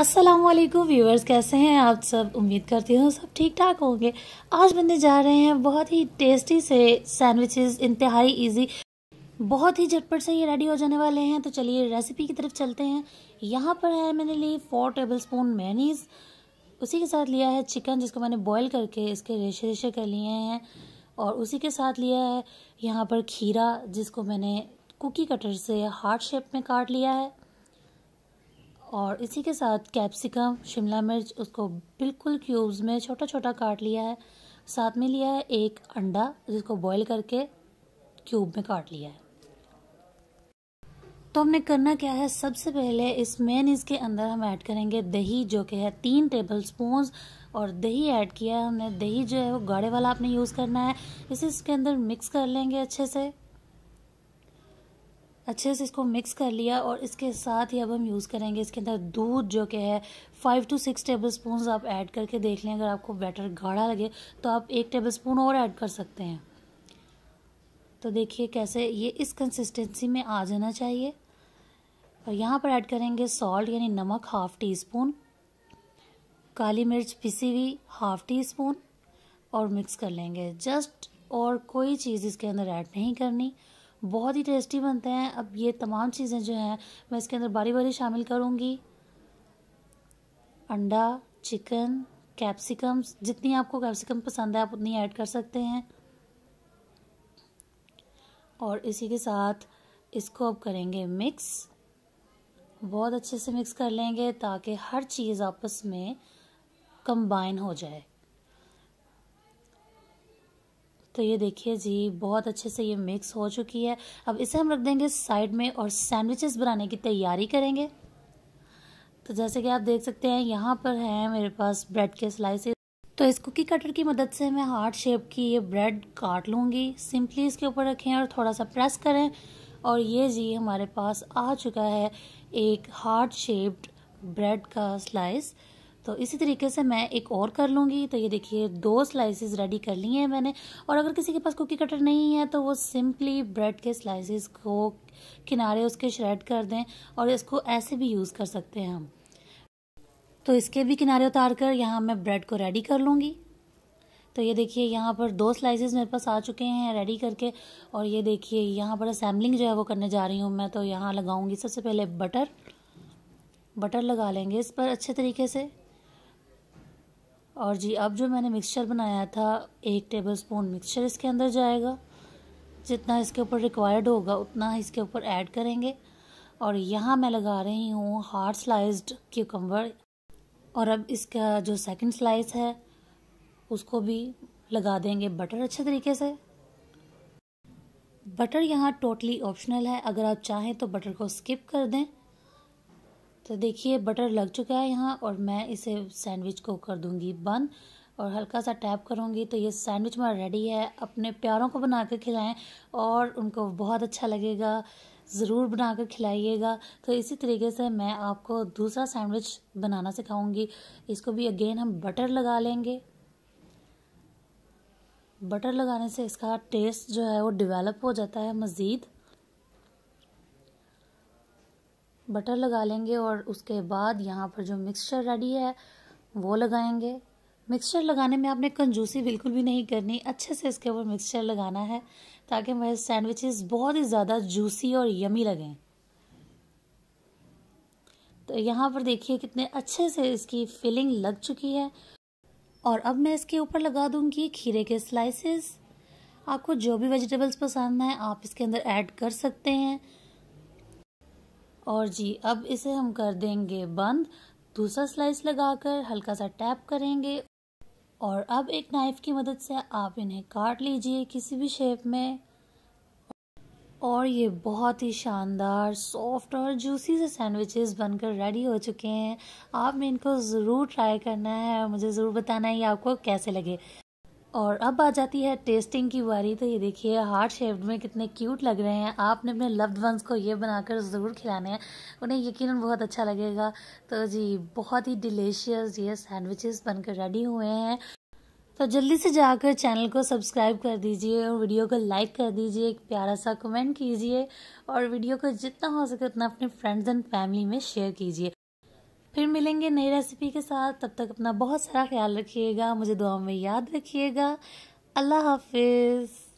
Aslam viewers कैसे हैं आप सब उम्मीद करती हूँ सब ठीक ठाक होंगे आज बनने जा रहे हैं बहुत ही टेस्टी से सैंडविचेस इंतहाई इजी बहुत ही झटपट से ये रेडी हो जाने वाले हैं तो चलिए रेसिपी की तरफ चलते हैं यहाँ पर है मैंने ली फोर टेबल स्पून मैनीज उसी के साथ लिया है चिकन जिसको मैंने बॉयल करके इसके रेशे रेशे कर लिए हैं और उसी के साथ लिया है यहाँ पर खीरा जिसको मैंने कुकी कटर से हार्ट शेप में काट लिया है और इसी के साथ कैप्सिकम शिमला मिर्च उसको बिल्कुल क्यूब्स में छोटा छोटा काट लिया है साथ में लिया है एक अंडा जिसको बॉईल करके क्यूब में काट लिया है तो हमने करना क्या है सबसे पहले इस मेनीज के अंदर हम ऐड करेंगे दही जो कि है तीन टेबल स्पून और दही ऐड किया है हमने दही जो है वो गाढ़े वाला आपने यूज़ करना है इसे इसके अंदर मिक्स कर लेंगे अच्छे से अच्छे से इसको मिक्स कर लिया और इसके साथ ही अब हम यूज़ करेंगे इसके अंदर दूध जो कि है five two six tablespoon आप ऐड करके देख लें अगर आपको बैटर गाढ़ा लगे तो आप एक टेबल स्पून और ऐड कर सकते हैं तो देखिए कैसे ये इस कंसिस्टेंसी में आ जाना चाहिए और यहाँ पर ऐड करेंगे सॉल्ट यानी नमक हाफ़ टी स्पून काली मिर्च पिसी हुई हाफ़ टी स्पून और मिक्स कर लेंगे जस्ट और कोई चीज़ इसके अंदर ऐड नहीं करनी बहुत ही टेस्टी बनते हैं अब ये तमाम चीज़ें जो हैं मैं इसके अंदर बारी बारी शामिल करूँगी अंडा चिकन कैप्सिकम्स जितनी आपको कैप्सिकम पसंद है आप उतनी ऐड कर सकते हैं और इसी के साथ इसको अब करेंगे मिक्स बहुत अच्छे से मिक्स कर लेंगे ताकि हर चीज़ आपस में कंबाइन हो जाए तो ये देखिए जी बहुत अच्छे से ये मिक्स हो चुकी है अब इसे हम रख देंगे साइड में और सैंडविचेस बनाने की तैयारी करेंगे तो जैसे कि आप देख सकते हैं यहाँ पर है मेरे पास ब्रेड के स्लाइसेस तो इस कुकी कटर की मदद से मैं हार्ट शेप की ये ब्रेड काट लूँगी सिंपली इसके ऊपर रखें और थोड़ा सा प्रेस करें और ये जी हमारे पास आ चुका है एक हार्ट शेप्ड ब्रेड का स्लाइस तो इसी तरीके से मैं एक और कर लूँगी तो ये देखिए दो स्लाइसेस रेडी कर लिए हैं मैंने और अगर किसी के पास कुकी कटर नहीं है तो वो सिंपली ब्रेड के स्लाइसेस को किनारे उसके श्रेड कर दें और इसको ऐसे भी यूज़ कर सकते हैं हम तो इसके भी किनारे उतार कर यहाँ मैं ब्रेड को रेडी कर लूँगी तो ये देखिए यहाँ पर दो स्लाइसेस मेरे पास आ चुके हैं रेडी करके और ये देखिए यहाँ पर असैम्बलिंग जो है वो करने जा रही हूँ मैं तो यहाँ लगाऊंगी सबसे पहले बटर बटर लगा लेंगे इस पर अच्छे तरीके से और जी अब जो मैंने मिक्सचर बनाया था एक टेबल स्पून मिक्सचर इसके अंदर जाएगा जितना इसके ऊपर रिक्वायर्ड होगा उतना इसके ऊपर ऐड करेंगे और यहाँ मैं लगा रही हूँ हार्ड स्लाइस्ड क्यूकम्बर और अब इसका जो सेकंड स्लाइस है उसको भी लगा देंगे बटर अच्छे तरीके से बटर यहाँ टोटली ऑप्शनल है अगर आप चाहें तो बटर को स्किप कर दें तो देखिए बटर लग चुका है यहाँ और मैं इसे सैंडविच को कर दूँगी बंद और हल्का सा टैप करूँगी तो ये सैंडविच हमारा रेडी है अपने प्यारों को बना कर खिलाएँ और उनको बहुत अच्छा लगेगा ज़रूर बना कर खिलाइएगा तो इसी तरीके से मैं आपको दूसरा सैंडविच बनाना सिखाऊंगी इसको भी अगेन हम बटर लगा लेंगे बटर लगाने से इसका टेस्ट जो है वो डेवलप हो जाता है मज़ीद बटर लगा लेंगे और उसके बाद यहाँ पर जो मिक्सचर रेडी है वो लगाएंगे मिक्सचर लगाने में आपने कंजूसी बिल्कुल भी नहीं करनी अच्छे से इसके ऊपर मिक्सचर लगाना है ताकि मेरे सैंडविचेस बहुत ही ज़्यादा जूसी और यमी लगें तो यहाँ पर देखिए कितने अच्छे से इसकी फिलिंग लग चुकी है और अब मैं इसके ऊपर लगा दूँगी खीरे के स्लाइसिस आपको जो भी वेजिटेबल्स पसंद हैं आप इसके अंदर ऐड कर सकते हैं और जी अब इसे हम कर देंगे बंद दूसरा स्लाइस लगाकर हल्का सा टैप करेंगे और अब एक नाइफ़ की मदद से आप इन्हें काट लीजिए किसी भी शेप में और ये बहुत ही शानदार सॉफ्ट और जूसी से सैंडविचेस बनकर रेडी हो चुके हैं आपने इनको ज़रूर ट्राई करना है और मुझे ज़रूर बताना है ये आपको कैसे लगे और अब आ जाती है टेस्टिंग की बारी तो ये देखिए हार्ट शेप्ड में कितने क्यूट लग रहे हैं आपने अपने लव्ड वंस को ये बनाकर ज़रूर खिलाने हैं उन्हें यकीनन बहुत अच्छा लगेगा तो जी बहुत ही डिलीशियस ये सैंडविचेस बनकर रेडी हुए हैं तो जल्दी से जाकर चैनल को सब्सक्राइब कर दीजिए और वीडियो को लाइक कर दीजिए एक प्यारा सा कमेंट कीजिए और वीडियो को जितना हो सके उतना अपने फ्रेंड्स एंड फैमिली में शेयर कीजिए फिर मिलेंगे नई रेसिपी के साथ तब तक अपना बहुत सारा ख्याल रखिएगा मुझे दुआ में याद रखिएगा अल्लाह हाफिज़